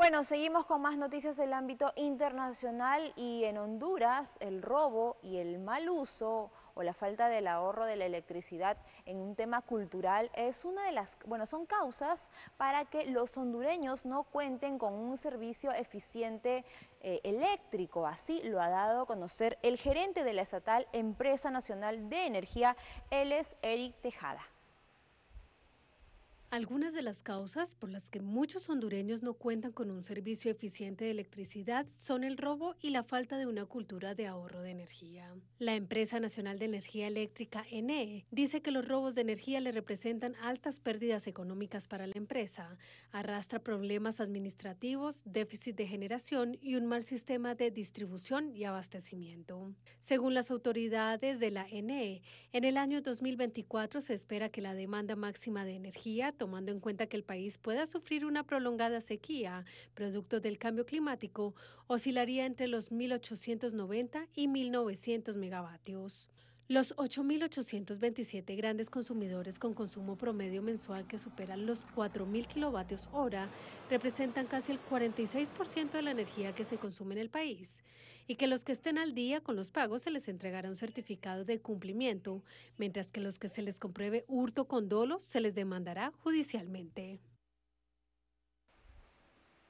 Bueno, seguimos con más noticias del ámbito internacional y en Honduras el robo y el mal uso o la falta del ahorro de la electricidad en un tema cultural es una de las, bueno, son causas para que los hondureños no cuenten con un servicio eficiente eh, eléctrico. Así lo ha dado a conocer el gerente de la estatal Empresa Nacional de Energía, él es Eric Tejada. Algunas de las causas por las que muchos hondureños no cuentan con un servicio eficiente de electricidad son el robo y la falta de una cultura de ahorro de energía. La empresa nacional de energía eléctrica ENE dice que los robos de energía le representan altas pérdidas económicas para la empresa, arrastra problemas administrativos, déficit de generación y un mal sistema de distribución y abastecimiento. Según las autoridades de la ENE, en el año 2024 se espera que la demanda máxima de energía tomando en cuenta que el país pueda sufrir una prolongada sequía, producto del cambio climático, oscilaría entre los 1.890 y 1.900 megavatios. Los 8.827 grandes consumidores con consumo promedio mensual que superan los 4.000 kilovatios hora representan casi el 46% de la energía que se consume en el país y que los que estén al día con los pagos se les entregará un certificado de cumplimiento, mientras que los que se les compruebe hurto con dolo se les demandará judicialmente.